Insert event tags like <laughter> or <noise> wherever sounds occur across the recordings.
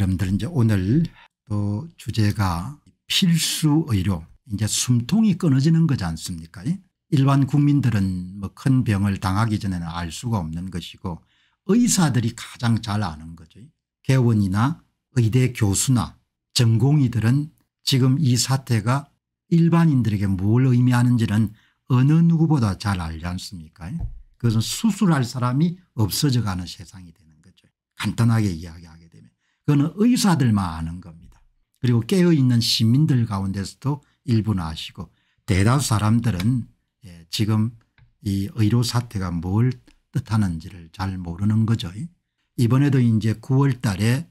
여러분들 이제 오늘 또 주제가 필수 의료 이제 숨통이 끊어지는 거지 않습니까 일반 국민들은 뭐큰 병을 당하기 전에는 알 수가 없는 것이고 의사들이 가장 잘 아는 거죠. 개원이나 의대 교수나 전공의들은 지금 이 사태가 일반인들에게 뭘 의미하는지는 어느 누구보다 잘 알지 않습니까 그것은 수술할 사람이 없어져가는 세상이 되는 거죠. 간단하게 이야기하겠습니다. 그거는 의사들만 아는 겁니다. 그리고 깨어있는 시민들 가운데서도 일부는 아시고 대다수 사람들은 예, 지금 이 의료 사태가 뭘 뜻하는지를 잘 모르는 거죠. 이번에도 이제 9월 달에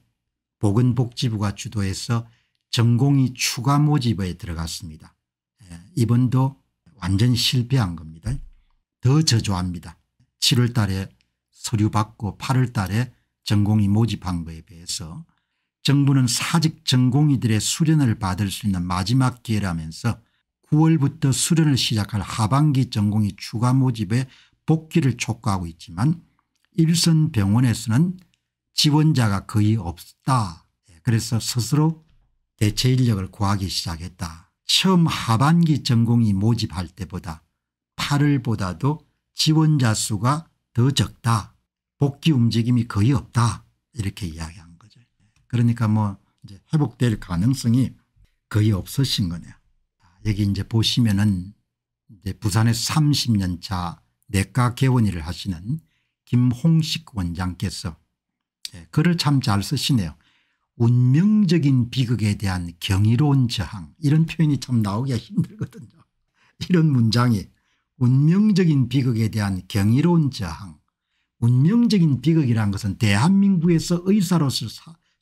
보건복지부가 주도해서 전공이 추가 모집에 들어갔습니다. 예, 이번도 완전히 실패한 겁니다. 더 저조합니다. 7월 달에 서류 받고 8월 달에 전공이 모집한 거에 비해서 정부는 사직 전공의들의 수련을 받을 수 있는 마지막 기회라면서 9월부터 수련을 시작할 하반기 전공의 추가 모집에 복귀를 촉구하고 있지만 일선 병원에서는 지원자가 거의 없다. 예, 그래서 스스로 대체 인력을 구하기 시작했다. 처음 하반기 전공이 모집할 때보다 8월보다도 지원자 수가 더 적다. 복귀 움직임이 거의 없다. 이렇게 이야기합니다. 그러니까 뭐 이제 회복될 가능성이 거의 없으신 거네요. 아, 여기 이제 보시면은 이제 부산에서 30년 차 내과 개원의를 하시는 김홍식 원장께서 예, 글을 참 잘 쓰시네요. 운명적인 비극에 대한 경이로운 저항 이런 표현이 참 나오기가 힘들거든요. <laughs> 이런 문장이 운명적인 비극에 대한 경이로운 저항 운명적인 비극이란 것은 대한민국에서 의사로서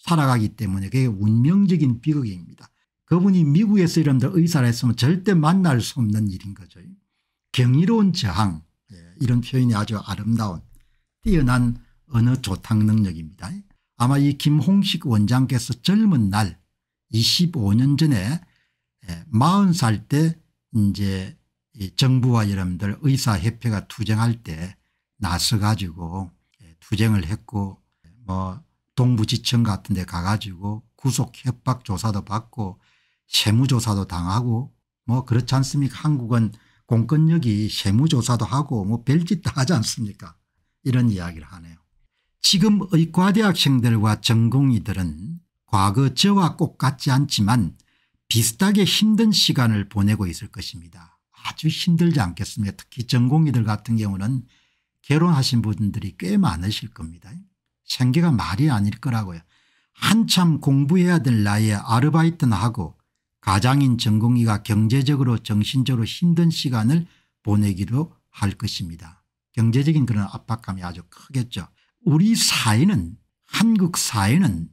살아가기 때문에 그게 운명적인 비극입니다. 그분이 미국에서 이런 의사를 했으면 절대 만날 수 없는 일인 거죠. 경이로운 저항 예, 이런 표현이 아주 아름다운 뛰어난 언어 조탕 능력입니다. 아마 이 김홍식 원장께서 젊은 날 25년 전에 40살 예, 때 이제 정부와 여러분들 의사협회가 투쟁할 때 나서 가지고 예, 투쟁을 했고 뭐 동부지청 같은 데 가가지고 구속 협박 조사도 받고 세무조사도 당하고 뭐 그렇지 않습니까 한국은 공권력이 세무조사도 하고 뭐 별짓 다 하지 않습니까 이런 이야기를 하네요. 지금 의과대학생들과 전공의들은 과거 저와 꼭 같지 않지만 비슷하게 힘든 시간을 보내고 있을 것입니다. 아주 힘들지 않겠습니까 특히 전공의들 같은 경우는 결혼하신 분들이 꽤 많으실 겁니다. 생계가 말이 아닐 거라고요. 한참 공부해야 될 나이에 아르바이트나 하고 가장인 전공의가 경제적으로 정신적으로 힘든 시간을 보내기로 할 것입니다. 경제적인 그런 압박감이 아주 크겠죠. 우리 사회는 한국 사회는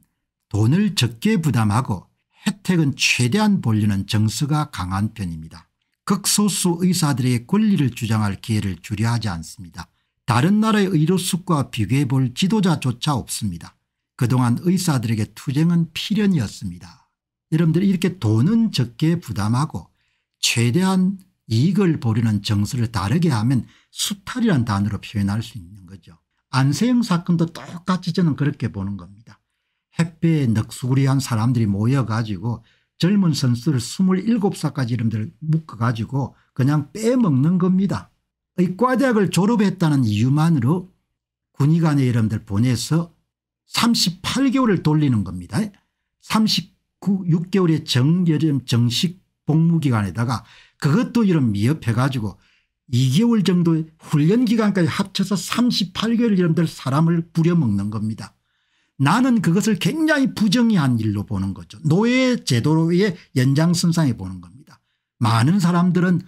돈을 적게 부담하고 혜택은 최대한 벌리는 정서가 강한 편입니다. 극소수 의사들의 권리를 주장할 기회를 주려 하지 않습니다. 다른 나라의 의료수과 비교해 볼 지도자조차 없습니다. 그동안 의사들에게 투쟁은 필연이었습니다. 여러분들이 이렇게 돈은 적게 부담하고 최대한 이익을 보려는 정서를 다르게 하면 수탈이란 단어로 표현할 수 있는 거죠. 안세영 사건도 똑같이 저는 그렇게 보는 겁니다. 햇배에 넋수구리한 사람들이 모여가지고 젊은 선수를 27살까지 이름들 묶어가지고 그냥 빼먹는 겁니다. 의과대학을 졸업했다는 이유만으로 군의관의 여러분들 보내서 38개월을 돌리는 겁니다. 36개월의 정여름 정식 복무기간에다가 그것도 이런 미흡해가지고 2개월 정도 훈련기간까지 합쳐서 38개월 여러분들 사람을 부려먹는 겁니다. 나는 그것을 굉장히 부정의한 일로 보는 거죠. 노예 제도의 연장선상에 보는 겁니다. 많은 사람들은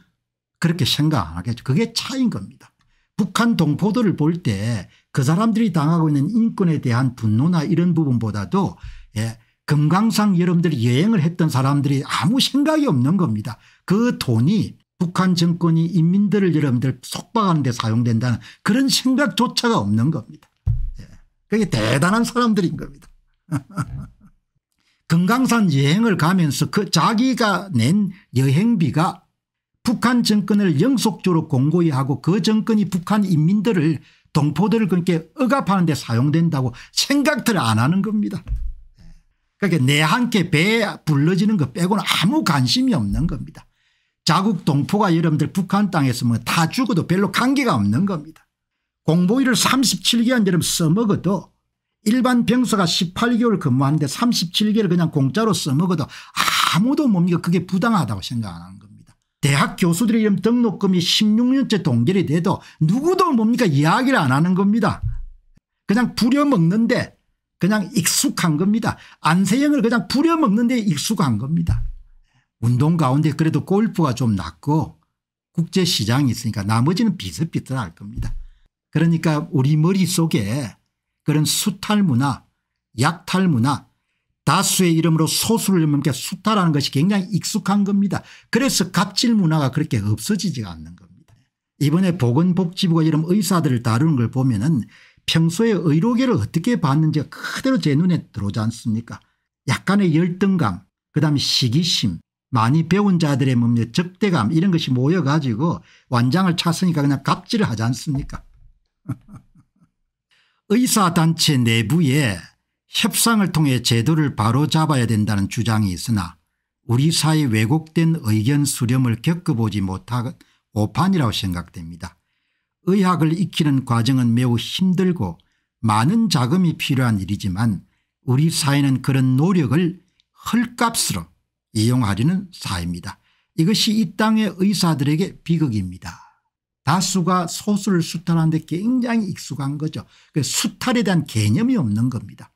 그렇게 생각 안 하겠죠. 그게 차인 이 겁니다. 북한 동포들을 볼 때 그 사람들이 당하고 있는 인권에 대한 분노나 이런 부분보다도 예, 금강산 여러분들이 여행을 했던 사람들이 아무 생각이 없는 겁니다. 그 돈이 북한 정권이 인민들을 여러분들 속박하는 데 사용된다는 그런 생각조차가 없는 겁니다. 예. 그게 대단한 사람들인 겁니다. <laughs> 금강산 여행을 가면서 그 자기가 낸 여행비가 북한 정권을 영속적으로 공고히 하고 그 정권이 북한 인민들을 동포들을 그렇게 억압하는 데 사용된다고 생각들을 안 하는 겁니다. 그러니까 내한께 배에 불러지는 것 빼고는 아무 관심이 없는 겁니다. 자국 동포가 여러분들 북한 땅에서 뭐 다 죽어도 별로 관계가 없는 겁니다. 공보일을 37개월 여러분 써먹어도 일반 병사가 18개월 근무하는데 37개를 그냥 공짜로 써먹어도 아무도 뭡니까 그게 부당하다고 생각 안 하는 겁니다. 대학 교수들의 이름 등록금이 16년째 동결이 돼도 누구도 뭡니까 이야기를 안 하는 겁니다. 그냥 부려먹는데 그냥 익숙한 겁니다. 안세영을 그냥 부려먹는데 익숙한 겁니다. 운동 가운데 그래도 골프가 좀 낫고 국제시장이 있으니까 나머지는 비슷비슷할 겁니다. 그러니까 우리 머릿속에 그런 수탈 문화 약탈 문화 다수의 이름으로 소수를 넘게 수탈하는 것이 굉장히 익숙한 겁니다. 그래서 갑질 문화가 그렇게 없어지지가 않는 겁니다. 이번에 보건복지부가 이런 의사들을 다루는 걸 보면 은 평소에 의료계를 어떻게 봤는지가 그대로 제 눈에 들어오지 않습니까 약간의 열등감 그다음에 시기심 많이 배운 자들의 몸에 적대감 이런 것이 모여가지고 완장을 찼으니까 그냥 갑질을 하지 않습니까 <laughs> 의사단체 내부에 협상을 통해 제도를 바로잡아야 된다는 주장이 있으나 우리 사회 왜곡된 의견 수렴을 겪어보지 못한 오판이라고 생각됩니다. 의학을 익히는 과정은 매우 힘들고 많은 자금이 필요한 일이지만 우리 사회는 그런 노력을 헐값으로 이용하려는 사회입니다. 이것이 이 땅의 의사들에게 비극입니다. 다수가 소수를 수탈하는데 굉장히 익숙한 거죠. 그 수탈에 대한 개념이 없는 겁니다.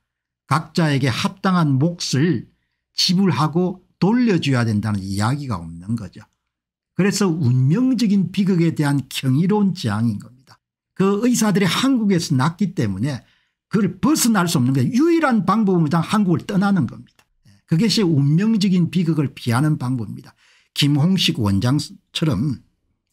각자에게 합당한 몫을 지불하고 돌려줘야 된다는 이야기가 없는 거죠. 그래서 운명적인 비극에 대한 경이로운 재앙인 겁니다. 그 의사들이 한국에서 낳기 때문에 그걸 벗어날 수 없는 게 유일한 방법은 그냥 한국을 떠나는 겁니다. 그것이 운명적인 비극을 피하는 방법입니다. 김홍식 원장처럼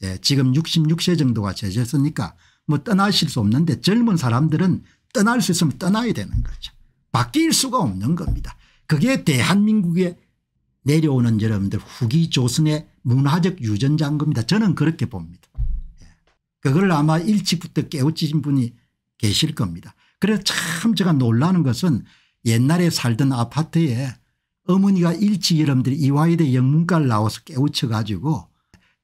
예, 지금 66세 정도가 제재였으니까 뭐 떠나실 수 없는데 젊은 사람들은 떠날 수 있으면 떠나야 되는 거죠. 바뀔 수가 없는 겁니다. 그게 대한민국에 내려오는 여러분들 후기 조선의 문화적 유전자인 겁니다. 저는 그렇게 봅니다. 예. 그걸 아마 일찍부터 깨우치신 분이 계실 겁니다. 그래서 참 제가 놀라는 것은 옛날에 살던 아파트에 어머니가 일찍 여러분들이 이화여대 영문과를 나와서 깨우쳐 가지고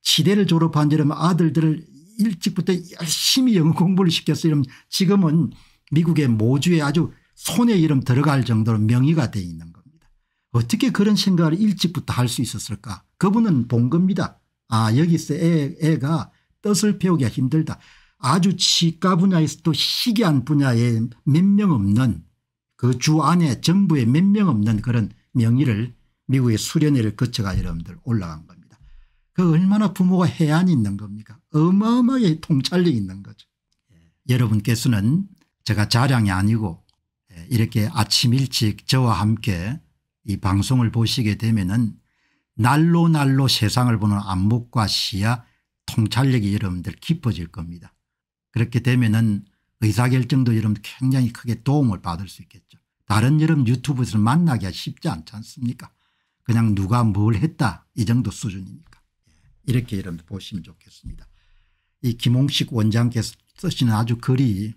치대를 졸업한 여러분 아들들을 일찍부터 열심히 영어 공부를 시켰어요. 지금은 미국의 모주에 아주 손에 이름 들어갈 정도로 명의가 돼 있는 겁니다. 어떻게 그런 생각을 일찍부터 할 수 있었을까 그분은 본 겁니다. 아 여기서 애, 애가 뜻을 배우기가 힘들다. 아주 치과 분야에서 또 희귀한 분야에 몇 명 없는 그 주 안에 정부에 몇 명 없는 그런 명의를 미국의 수련회를 거쳐가 여러분들 올라간 겁니다. 그 얼마나 부모가 해안이 있는 겁니까 어마어마하게 통찰력이 있는 거죠. 예, 여러분께서는 제가 자랑이 아니고 이렇게 아침 일찍 저와 함께 이 방송을 보시게 되면은 날로 날로 세상을 보는 안목과 시야 통찰력이 여러분들 깊어질 겁니다. 그렇게 되면은 의사결정도 여러분 굉장히 크게 도움을 받을 수 있겠죠. 다른 여러분 유튜브에서 만나기가 쉽지 않지 않습니까 그냥 누가 뭘 했다 이 정도 수준이니까 예, 이렇게 여러분 보시면 좋겠습니다. 이 김홍식 원장께서 쓰시는 아주 글이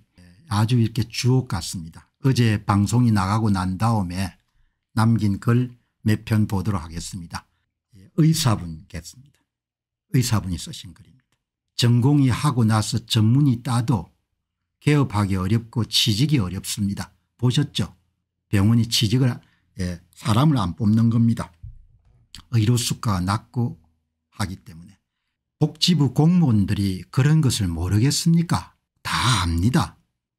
아주 이렇게 주옥 같습니다. 어제 방송이 나가고 난 다음에 남긴 글 몇 편 보도록 하겠습니다. 예, 의사분겠습니다. 의사분이 쓰신 글입니다. 전공이 하고 나서 전문이 따도 개업하기 어렵고 취직이 어렵습니다. 보셨죠? 병원이 취직을 예, 사람을 안 뽑는 겁니다. 의료 수가 낮고 하기 때문에 복지부 공무원들이 그런 것을 모르겠습니까? 다 압니다.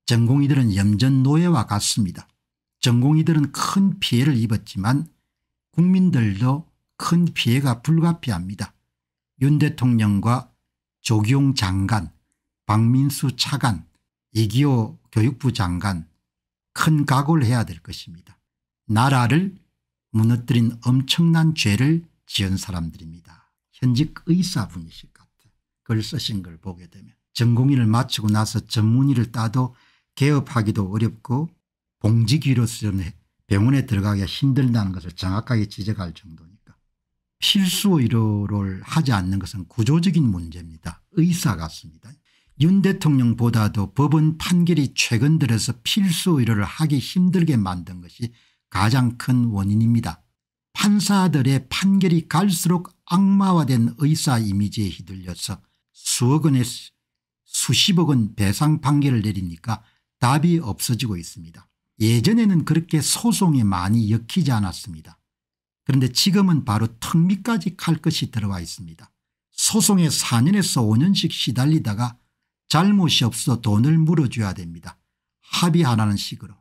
전공의들은 염전 노예와 같습니다. 전공의들은 큰 피해를 입었지만 국민들도 큰 피해가 불가피합니다. 윤 대통령과 조기용 장관, 박민수 차관, 이기호 교육부 장관 큰 각오를 해야 될 것입니다. 나라를 무너뜨린 엄청난 죄를 지은 사람들입니다. 현직 의사분이실 것 같아요. 글 쓰신 걸 보게 되면 전공의를 마치고 나서 전문의를 따도 개업하기도 어렵고 봉직위로서는 병원에 들어가기가 힘들다는 것을 정확하게 지적할 정도니까 필수 의료를 하지 않는 것은 구조적인 문제입니다. 의사 같습니다. 윤 대통령보다도 법원 판결이 최근 들어서 필수 의료를 하기 힘들게 만든 것이 가장 큰 원인입니다. 판사들의 판결이 갈수록 악마화된 의사 이미지에 휘둘려서 수억 원에 수십억 원 배상 판결을 내리니까 답이 없어지고 있습니다. 예전에는 그렇게 소송이 많이 엮이지 않았습니다. 그런데 지금은 바로 턱 밑까지 갈 것이 들어와 있습니다. 소송에 4년에서 5년씩 시달리다가 잘못이 없어 돈을 물어줘야 됩니다. 합의하라는 식으로.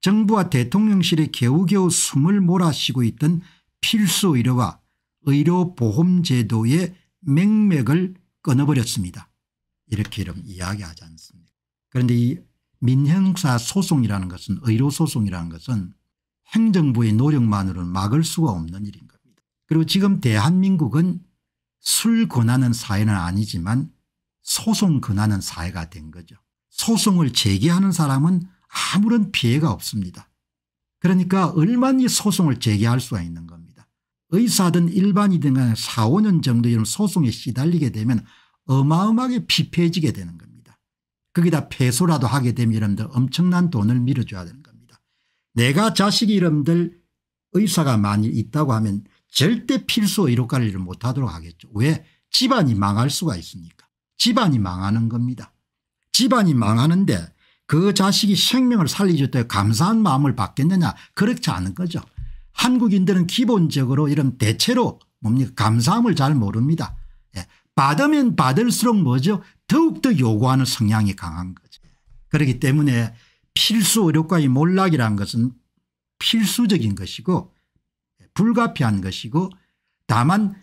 정부와 대통령실에 겨우겨우 숨을 몰아쉬고 있던 필수 의료와 의료보험제도의 맹맥을 끊어버렸습니다. 이렇게 이름 이야기하지 않습니까 그런데 이 민형사 소송이라는 것은 의료소송이라는 것은 행정부의 노력만으로는 막을 수가 없는 일인 겁니다. 그리고 지금 대한민국은 술 권하는 사회는 아니지만 소송 권하는 사회가 된 거죠. 소송을 제기하는 사람은 아무런 피해가 없습니다. 그러니까 얼마나 소송을 제기할 수가 있는 겁니다. 의사든 일반이든 간에 4 5년 정도 이런 소송에 시달리게 되면 어마어마하게 피폐해지게 되는 겁니다. 거기다 폐소라도 하게 되면 여러분들 엄청난 돈을 밀어줘야 되는 겁니다. 내가 자식이 여러분들 의사가 만일 있다고 하면 절대 필수 의료 관리를 못하도록 하겠죠. 왜? 집안이 망할 수가 있습니까? 집안이 망하는 겁니다. 집안이 망하는데 그 자식이 생명을 살리줬다 감사한 마음을 받겠느냐 그렇지 않은 거죠. 한국인들은 기본적으로 이런 대체로 뭡니까 감사함을 잘 모릅니다. 예. 받으면 받을수록 뭐죠 더욱더 요구하는 성향이 강한 거죠. 그렇기 때문에 필수 의료과의 몰락이란 것은 필수적인 것이고 불가피한 것이고 다만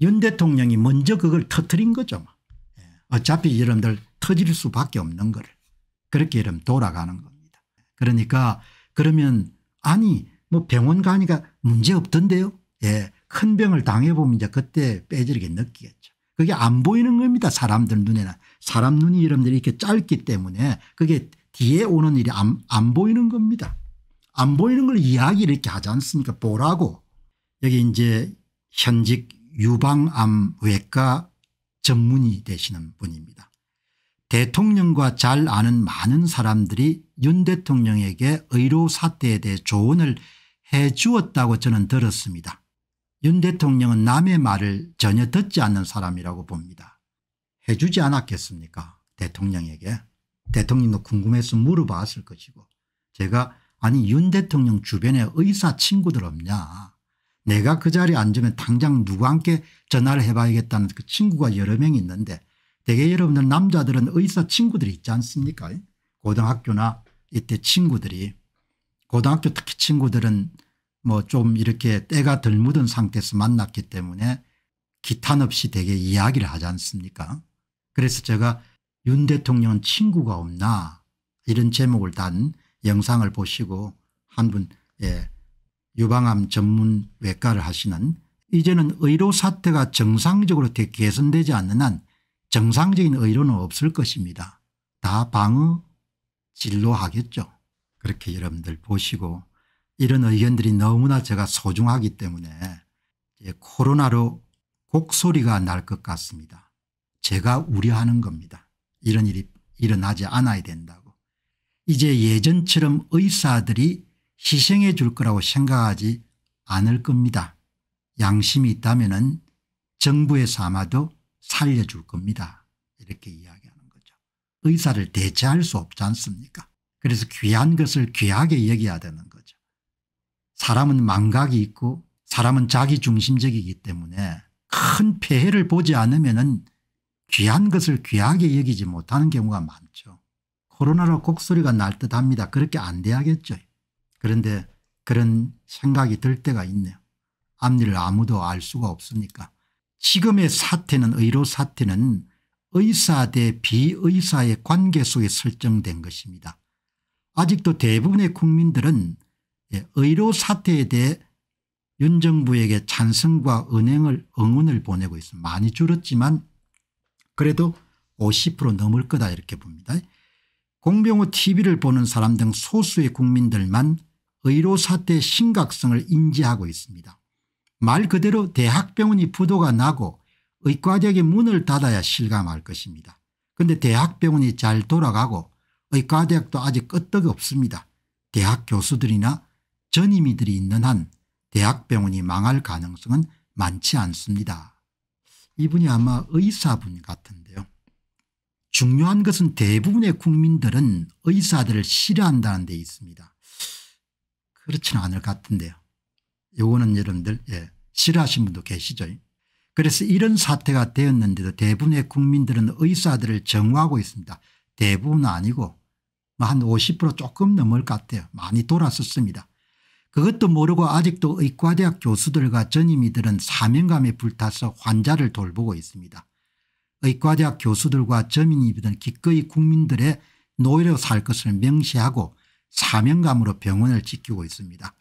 윤 대통령이 먼저 그걸 터트린 거죠. 뭐. 예. 어차피 여러분들 터질 수밖에 없는 거를 그렇게 이러 돌아가는 겁니다. 그러니까 그러면 아니 뭐 병원 가니까 문제 없던데요. 예. 큰 병을 당해보면 이제 그때 빼지르게 느끼겠죠. 그게 안 보이는 겁니다. 사람들 눈에는. 사람 눈이 여러분들이 이렇게 짧기 때문에 그게 뒤에 오는 일이 안, 안 보이는 겁니다. 안 보이는 걸 이야기를 이렇게 하지 않습니까 보라고. 여기 이제 현직 유방암 외과 전문의 되시는 분입니다. 대통령과 잘 아는 많은 사람들이 윤 대통령에게 의료 사태에 대해 조언을 해 주었다고 저는 들었습니다. 윤 대통령은 남의 말을 전혀 듣지 않는 사람이라고 봅니다. 해주지 않았겠습니까 대통령에게. 대통령도 궁금해서 물어봤을 것이고 제가 아니 윤 대통령 주변에 의사 친구들 없냐 내가 그 자리에 앉으면 당장 누구한테 전화를 해봐야겠다는 그 친구가 여러 명 있는데 대개 여러분들 남자들은 의사 친구들이 있지 않습니까 고등학교나 이때 친구들이 고등학교 특히 친구들은 뭐좀 이렇게 때가 덜 묻은 상태에서 만났기 때문에 기탄 없이 되게 이야기를 하지 않습니까 그래서 제가 윤 대통령 친구가 없나 이런 제목을 단 영상을 보시고 한분 예, 유방암 전문 외과를 하시는 이제는 의료 사태가 정상적으로 개선되지 않는 한 정상적인 의료는 없을 것입니다. 다 방어 진료하겠죠. 그렇게 여러분들 보시고 이런 의견들이 너무나 제가 소중하기 때문에 코로나로 곡소리가 날 것 같습니다. 제가 우려하는 겁니다. 이런 일이 일어나지 않아야 된다고. 이제 예전처럼 의사들이 희생해 줄 거라고 생각하지 않을 겁니다. 양심이 있다면 정부에서 아마도 살려줄 겁니다. 이렇게 이야기하는 거죠. 의사를 대체할 수 없지 않습니까 그래서 귀한 것을 귀하게 얘기해야 되는 사람은 망각이 있고 사람은 자기중심적이기 때문에 큰 폐해를 보지 않으면 귀한 것을 귀하게 여기지 못하는 경우가 많죠. 코로나로 곡소리가 날 듯합니다. 그렇게 안 돼야겠죠. 그런데 그런 생각이 들 때가 있네요. 앞일을 아무도 알 수가 없으니까. 지금의 사태는 의료 사태는 의사 대 비의사의 관계 속에 설정된 것입니다. 아직도 대부분의 국민들은 예, 의료 사태에 대해 윤 정부에게 찬성과 은행을 응원을 보내고 있습니다. 많이 줄었지만 그래도 50% 넘을 거다 이렇게 봅니다. 공병호 tv를 보는 사람 등 소수의 국민들만 의료 사태의 심각성을 인지하고 있습니다. 말 그대로 대학병원이 부도가 나고 의과대학의 문을 닫아야 실감할 것입니다. 그런데 대학병원이 잘 돌아가고 의과대학도 아직 끄떡없습니다. 이 대학 교수들이나 전임이들이 있는 한 대학병원이 망할 가능성은 많지 않습니다. 이분이 아마 의사분 같은데요. 중요한 것은 대부분의 국민들은 의사들을 싫어한다는 데 있습니다. 그렇지는 않을 것 같은데요. 요거는 여러분들 예, 싫어하신 분도 계시죠. 그래서 이런 사태가 되었는데도 대부분의 국민들은 의사들을 정화하고 있습니다. 대부분 아니고 뭐 한50% 조금 넘을 것 같아요. 많이 돌았었습니다. 그것도 모르고 아직도 의과대학 교수들과 전임이들은 사명감에 불타서 환자를 돌보고 있습니다. 의과대학 교수들과 전임이들은 기꺼이 국민들의 노예로 살 것을 명시하고 사명감으로 병원을 지키고 있습니다.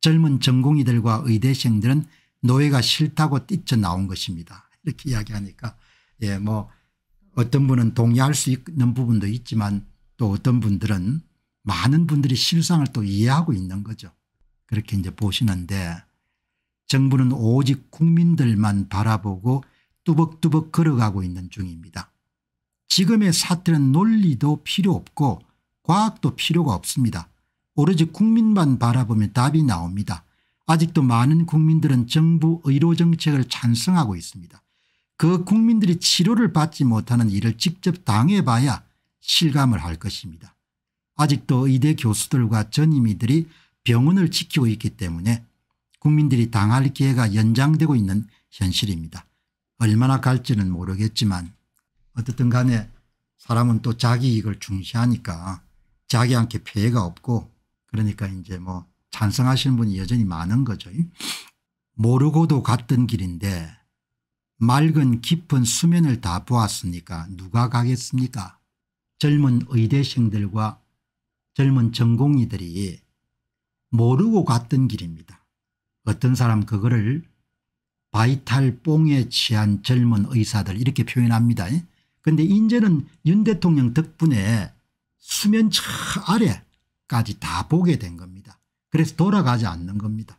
젊은 전공의들과 의대생들은 노예가 싫다고 뛰쳐나온 것입니다. 이렇게 이야기하니까 예 뭐 어떤 분은 동의할 수 있는 부분도 있지만 또 어떤 분들은 많은 분들이 실상을 또 이해하고 있는 거죠. 그렇게 이제 보시는데 정부는 오직 국민들만 바라보고 뚜벅뚜벅 걸어가고 있는 중입니다. 지금의 사태는 논리도 필요 없고 과학도 필요가 없습니다. 오로지 국민만 바라보면 답이 나옵니다. 아직도 많은 국민들은 정부 의료정책을 찬성하고 있습니다. 그 국민들이 치료를 받지 못하는 일을 직접 당해봐야 실감을 할 것입니다. 아직도 의대 교수들과 전임의들이 병원을 지키고 있기 때문에 국민들이 당할 기회가 연장되고 있는 현실입니다. 얼마나 갈지는 모르겠지만 어떻든 간에 사람은 또 자기 이익을 중시하니까 자기한테 피해가 없고 그러니까 이제 뭐 찬성하시는 분이 여전히 많은 거죠. 모르고도 갔던 길인데 맑은 깊은 수면을 다 보았으니까 누가 가겠습니까 젊은 의대생들과 젊은 전공의들이 모르고 갔던 길입니다. 어떤 사람 그거를 바이탈 뽕에 취한 젊은 의사들 이렇게 표현합니다. 그런데 이제는 윤 대통령 덕분에 수면 차 아래까지 다 보게 된 겁니다. 그래서 돌아가지 않는 겁니다.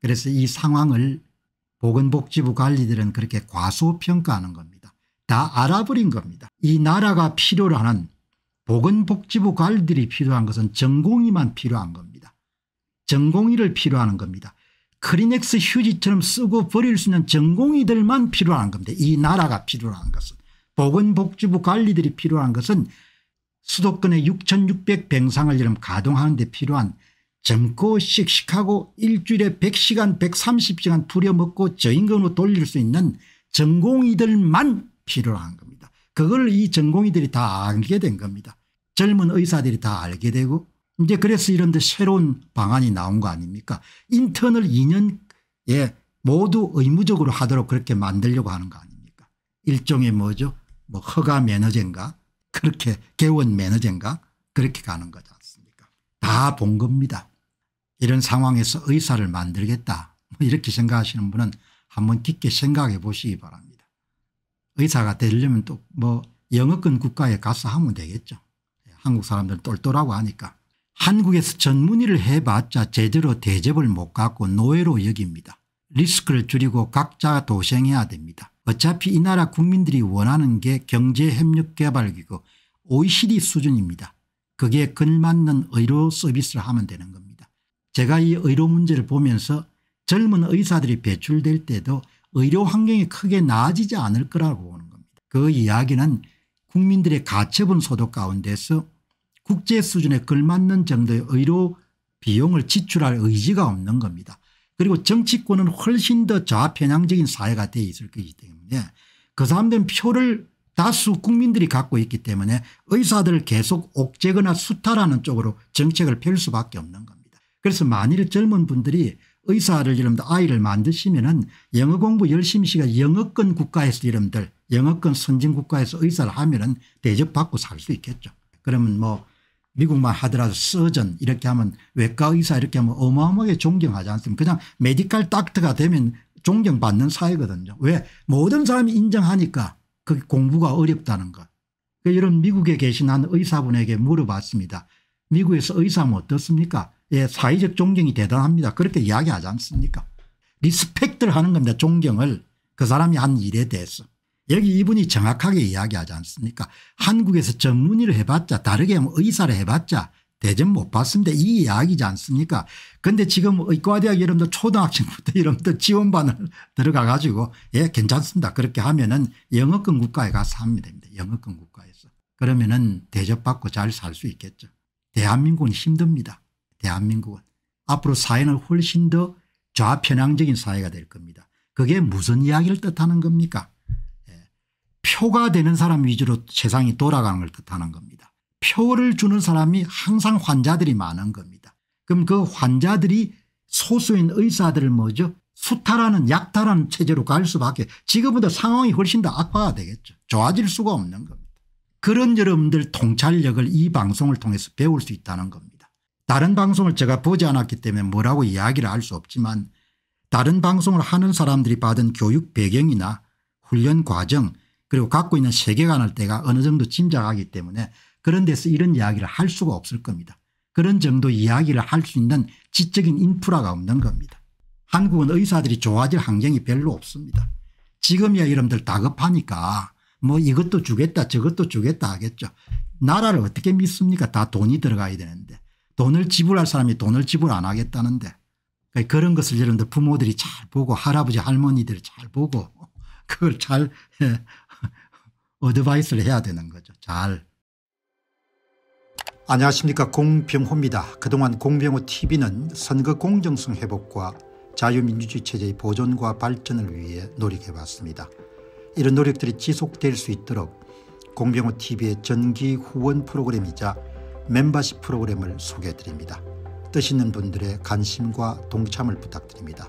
그래서 이 상황을 보건복지부 관리들은 그렇게 과소평가하는 겁니다. 다 알아버린 겁니다. 이 나라가 필요로 하는 보건복지부 관리들이 필요한 것은 전공이만 필요한 겁니다. 전공의를 필요하는 겁니다. 크리넥스 휴지처럼 쓰고 버릴 수 있는 전공의들만 필요한 겁니다. 이 나라가 필요한 것은. 보건복지부 관리들이 필요한 것은 수도권의 6600 병상을 지금 가동하는 데 필요한 젊고 씩씩하고 일주일에 100시간 130시간 부려먹고 저임금으로 돌릴 수 있는 전공의들만 필요한 겁니다. 그걸 이 전공의들이 다 알게 된 겁니다. 젊은 의사들이 다 알게 되고 이제 그래서 이런데 새로운 방안이 나온 거 아닙니까 인턴을 2년에 모두 의무적으로 하도록 그렇게 만들려고 하는 거 아닙니까 일종의 뭐죠 뭐 허가 매너제인가 그렇게 개원 매너제인가 그렇게 가는 거지 않습니까 다 본 겁니다 이런 상황에서 의사를 만들겠다 뭐 이렇게 생각하시는 분은 한번 깊게 생각해 보시기 바랍니다 의사가 되려면 또 뭐 영어권 국가에 가서 하면 되겠죠 한국 사람들은 똘똘하고 하니까 한국에서 전문의를 해봤자 제대로 대접을 못 갖고 노예로 여깁니다. 리스크를 줄이고 각자 도생해야 됩니다. 어차피 이 나라 국민들이 원하는 게 경제협력개발기구 OECD 수준입니다. 그게 걸맞는 의료 서비스를 하면 되는 겁니다. 제가 이 의료 문제를 보면서 젊은 의사들이 배출될 때도 의료 환경이 크게 나아지지 않을 거라고 보는 겁니다. 그 이야기는 국민들의 가처분 소득 가운데서 국제 수준에 걸맞는 정도의 의료 비용을 지출할 의지가 없는 겁니다. 그리고 정치권은 훨씬 더 좌편향적인 사회가 되어 있을 것이기 때문에 그 사람들은 표를 다수 국민들이 갖고 있기 때문에 의사들을 계속 옥죄거나 수탈하는 쪽으로 정책을 펼 수밖에 없는 겁니다. 그래서 만일 젊은 분들이 의사를 이름들 아이를 만드시면 은 영어 공부 열심히 시가 영어권 국가에서 이름들 영어권 선진국가에서 의사를 하면 은 대접받고 살 수 있겠죠. 그러면 뭐 미국만 하더라도 서전 이렇게 하면 외과의사 이렇게 하면 어마어마하게 존경하지 않습니까 그냥 메디컬 닥터가 되면 존경받는 사회거든요. 왜 모든 사람이 인정하니까 그 공부가 어렵다는 것. 그 이런 미국에 계신 한 의사분에게 물어봤습니다. 미국에서 의사면 어떻습니까 예, 사회적 존경이 대단합니다. 그렇게 이야기하지 않습니까 리스펙트를 하는 겁니다. 존경을 그 사람이 한 일에 대해서. 여기 이분이 정확하게 이야기하지 않습니까 한국에서 전문의를 해봤자 다르게 의사를 해봤자 대전 못 봤습니다. 이 이야기지 않습니까 그런데 지금 의과대학 여러분들 초등학생부터 여러분들 지원반을 <laughs> 들어가 가지고 예 괜찮습니다. 그렇게 하면 은 영어권 국가에 가서 하면 됩니다. 영어권 국가에서. 그러면 은 대접받고 잘 살 수 있겠죠. 대한민국은 힘듭니다. 대한민국은. 앞으로 사회는 훨씬 더 좌편향적인 사회가 될 겁니다. 그게 무슨 이야기를 뜻하는 겁니까 표가 되는 사람 위주로 세상이 돌아가는 걸 뜻하는 겁니다. 표를 주는 사람이 항상 환자들이 많은 겁니다. 그럼 그 환자들이 소수인 의사들을 뭐죠? 수탈하는 약탈하는 체제로 갈 수밖에 지금보다 상황이 훨씬 더 악화가 되겠죠. 좋아질 수가 없는 겁니다. 그런 여러분들 통찰력을 이 방송을 통해서 배울 수 있다는 겁니다. 다른 방송을 제가 보지 않았기 때문에 뭐라고 이야기를 할 수 없지만 다른 방송을 하는 사람들이 받은 교육 배경이나 훈련 과정 그리고 갖고 있는 세계관을 때가 어느 정도 짐작하기 때문에 그런 데서 이런 이야기를 할 수가 없을 겁니다. 그런 정도 이야기를 할 수 있는 지적인 인프라가 없는 겁니다. 한국은 의사들이 좋아질 환경이 별로 없습니다. 지금이야 여러분들 다급하니까 뭐 이것도 주겠다 저것도 주겠다 하겠죠. 나라를 어떻게 믿습니까 다 돈이 들어가야 되는데 돈을 지불할 사람이 돈을 지불 안 하겠다는데 그 그런 것을 여러분들 부모들이 잘 보고 할아버지 할머니들이 잘 보고 그걸 잘 <laughs> 어드바이스를 해야 되는 거죠. 잘. 안녕하십니까 공병호입니다. 그동안 공병호 tv는 선거 공정성 회복과 자유민주주의 체제의 보존과 발전을 위해 노력해왔습니다. 이런 노력들이 지속될 수 있도록 공병호 tv의 전기 후원 프로그램이자 멤버십 프로그램을 소개해드립니다. 뜻 있는 분들의 관심과 동참을 부탁드립니다.